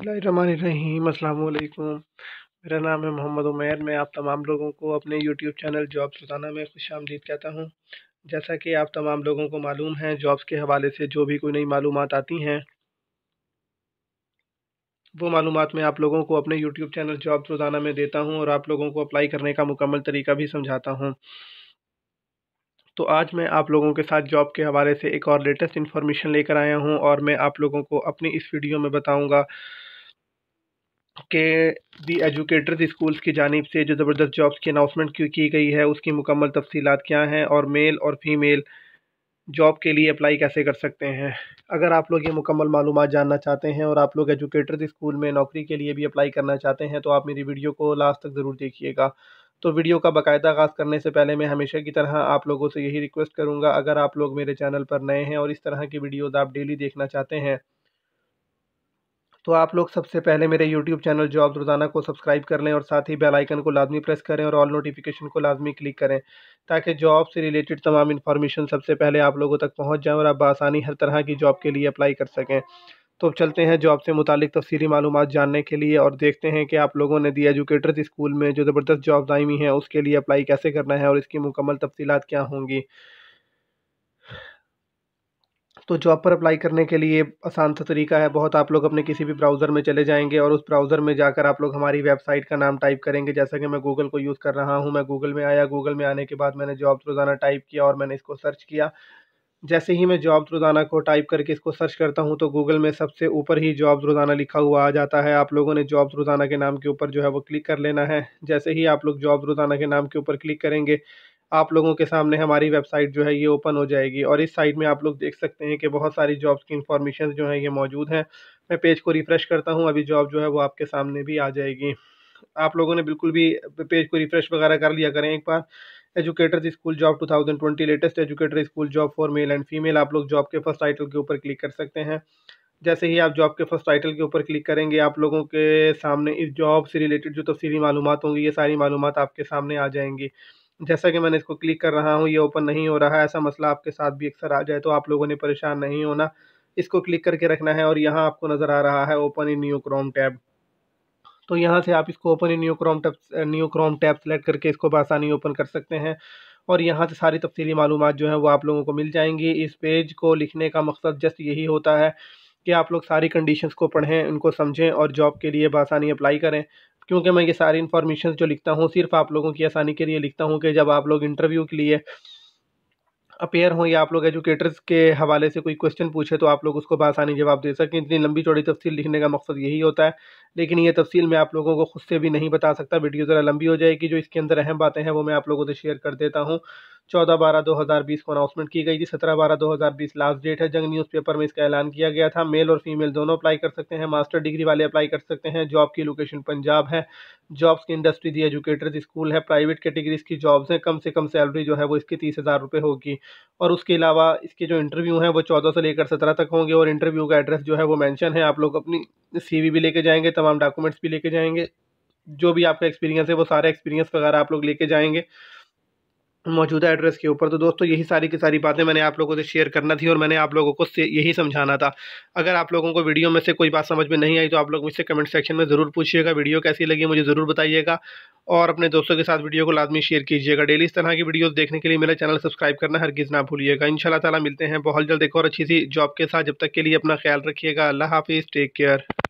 रहीम अल्लाम मेरा नाम है मोहम्मद उमैर मैं आप तमाम लोगों को अपने यूट्यूब चैनल जॉब रोज़ाना में खुश आमदीद कहता हूँ जैसा कि आप तमाम लोगों को मालूम है जॉब्स के हवाले से जो भी कोई नई मालूम आती हैं वो मालूम मैं आप लोगों को अपने यूट्यूब चैनल जॉब रोज़ाना में देता हूँ और आप लोगों को अप्लाई करने का मुकम्मल तरीका भी समझाता हूँ तो आज मैं आप लोगों के साथ जॉब के हवाले से एक और लेटेस्ट इन्फॉर्मेशन लेकर आया हूँ और मैं आप लोगों को अपनी इस वीडियो में बताऊँगा के दी एजुकेटर्स स्कूल्स की जानब से जो ज़बरदस्त जॉब्स की अनाउंसमेंट की गई है उसकी मुकम्मल तफसीत क्या हैं और मेल और फीमेल जॉब के लिए अप्लाई कैसे कर सकते हैं अगर आप लोग ये मुकम्मल मालूम जानना चाहते हैं और आप लोग एजुकेटर्स स्कूल में नौकरी के लिए भी अप्लाई करना चाहते हैं तो आप मेरी वीडियो को लास्ट तक ज़रूर देखिएगा तो वीडियो का बाकायदा आगाज़ करने से पहले मैं हमेशा की तरह आप लोगों से यही रिक्वेस्ट करूँगा अगर आप लोग मेरे चैनल पर नए हैं और इस तरह की वीडियोज़ आप डेली देखना चाहते हैं तो आप लोग सबसे पहले मेरे यूट्यूब चैनल जॉब रोज़ाना को सब्सक्राइब कर लें और साथ ही बेल आइकन को लाजमी प्रेस करें और ऑल नोटिफिकेशन को लाजमी क्लिक करें ताकि जॉब से रिलेटेड तमाम इन्फॉर्मेशन सबसे पहले आप लोगों तक पहुँच जाएँ और आप आसानी हर तरह की जॉब के लिए अप्लाई कर सकें तो चलते हैं जॉब से मुतल तफसली मालूम जानने के लिए और देखते हैं कि आप लोगों ने दी एजुकेटर्स स्कूल में जो ज़बरदस्त जॉब दायमी है उसके लिए अप्लाई कैसे करना है और इसकी मुकम्मल तफसीत क्या होंगी तो जॉब पर अप्लाई करने के लिए आसान सा तरीका है बहुत आप लोग अपने किसी भी ब्राउज़र में चले जाएंगे और उस ब्राउज़र में जाकर आप लोग हमारी वेबसाइट का नाम टाइप करेंगे जैसा कि मैं गूगल को यूज़ कर रहा हूँ मैं गूगल में आया गूगल में आने के बाद मैंने जॉब रोज़ाना टाइप किया और मैंने इसको सर्च किया जैसे ही मैं जॉब रोज़ाना को टाइप करके इसको सर्च करता हूँ तो गूगल में सबसे ऊपर ही जॉब रोज़ाना लिखा हुआ आ जाता है आप लोगों ने जॉब रोज़ाना के नाम के ऊपर जो है वो क्लिक कर लेना है जैसे ही आप लोग जॉब रोज़ाना के नाम के ऊपर क्लिक करेंगे आप लोगों के सामने हमारी वेबसाइट जो है ये ओपन हो जाएगी और इस साइट में आप लोग देख सकते हैं कि बहुत सारी जॉब्स की इन्फॉर्मेशन जो है ये मौजूद हैं मैं पेज को रिफ़्रेश करता हूँ अभी जॉब जो है वो आपके सामने भी आ जाएगी आप लोगों ने बिल्कुल भी पेज को रिफ़्रेश वगैरह कर लिया करें एक बार educators school job 2020 latest educator school job for male and female आप लोग जॉब के फर्स्ट टाइटल के ऊपर क्लिक कर सकते हैं जैसे ही आप जॉब के फर्स्ट टाइटल के ऊपर क्लिक करेंगे आप लोगों के सामने इस जॉब से रिलेटेड जो तफसीली मालूम होंगी ये सारी मालूम आपके सामने आ जाएंगी जैसा कि मैंने इसको क्लिक कर रहा हूँ ये ओपन नहीं हो रहा है ऐसा मसला आपके साथ भी अक्सर आ जाए तो आप लोगों ने परेशान नहीं होना इसको क्लिक करके रखना है और यहाँ आपको नज़र आ रहा है open in new Chrome tab तो यहाँ से आप इसको open in new Chrome tab new Chrome tab select करके इसको बसानी ओपन कर सकते हैं और यहाँ से सारी तफसीली मालूम जो है वो आप लोगों को मिल जाएंगी इस पेज को लिखने का मकसद जस्ट यही होता है कि आप लोग सारी कंडीशंस को पढ़ें उनको समझें और जॉब के लिए बसानी अप्लाई करें क्योंकि मैं ये सारी इन्फॉर्मेशन जो लिखता हूँ सिर्फ आप लोगों की आसानी के लिए लिखता हूँ कि जब आप लोग इंटरव्यू के लिए अपेयर हों या आप लोग एजुकेटर्स के हवाले से कोई क्वेश्चन पूछे तो आप लोग उसको बसानी जवाब दे सकें इतनी लंबी चौड़ी तफसील लिखने का मकसद यही होता है लेकिन ये तफसील मैं आप लोगों को खुद से भी नहीं बता सकता वीडियो ज़रा लंबी हो जाएगी जो इसके अंदर अहम बातें हैं वो मैं आप लोगों से शेयर कर देता हूँ चौदह बारह दो हज़ार बीस को अनाउंसमेंट की गई थी सत्रह बारह दो हज़ार बीस लास्ट डेट है जंग न्यूज़पेपर में इसका ऐलान किया गया था मेल और फीमेल दोनों अप्लाई कर सकते हैं मास्टर डिग्री वाले अप्लाई कर सकते हैं जॉब की लोकेशन पंजाब है जॉब्स की इंडस्ट्री दी एजुकेटर्स स्कूल है प्राइवेट कैटेगरीज की जॉब्स हैं कम से कम सैलरी जो है वो इसकी तीस हज़ार रुपये होगी और उसके अलावा इसके जो इंटरव्यू हैं वो चौदह से लेकर सत्रह तक होंगे और इंटरव्यू का एड्रेस जो है वो मैंशन है आप लोग अपनी सी भी लेके जाएंगे तमाम डॉक्यूमेंट्स भी लेके जाएंगे जो भी आपका एक्सपीरियंस है वो सारे एक्सपीरियंस वगैरह आप लोग लेके जाएंगे मौजूदा एड्रेस के ऊपर तो दोस्तों यही सारी की सारी बातें मैंने आप लोगों से शेयर करना थी और मैंने आप लोगों को यही समझाना था अगर आप लोगों को वीडियो में से कोई बात समझ में नहीं आई तो आप लोग मुझसे कमेंट सेक्शन में ज़रूर पूछिएगा वीडियो कैसी लगी मुझे ज़रूर बताइएगा और अपने दोस्तों के साथ वीडियो को लाजमी शेयर कीजिएगा डेली इस तरह की वीडियोज़ देखने के लिए मेरा चैनल सब्सक्राइब करना हर ना भूलिएगा इन शाला मिलते हैं बहुत जल्द एक और अच्छी सी जॉब के साथ जब तक के लिए अपना ख्याल रखिएगा अल्लाह हाफिज़ टेक केयर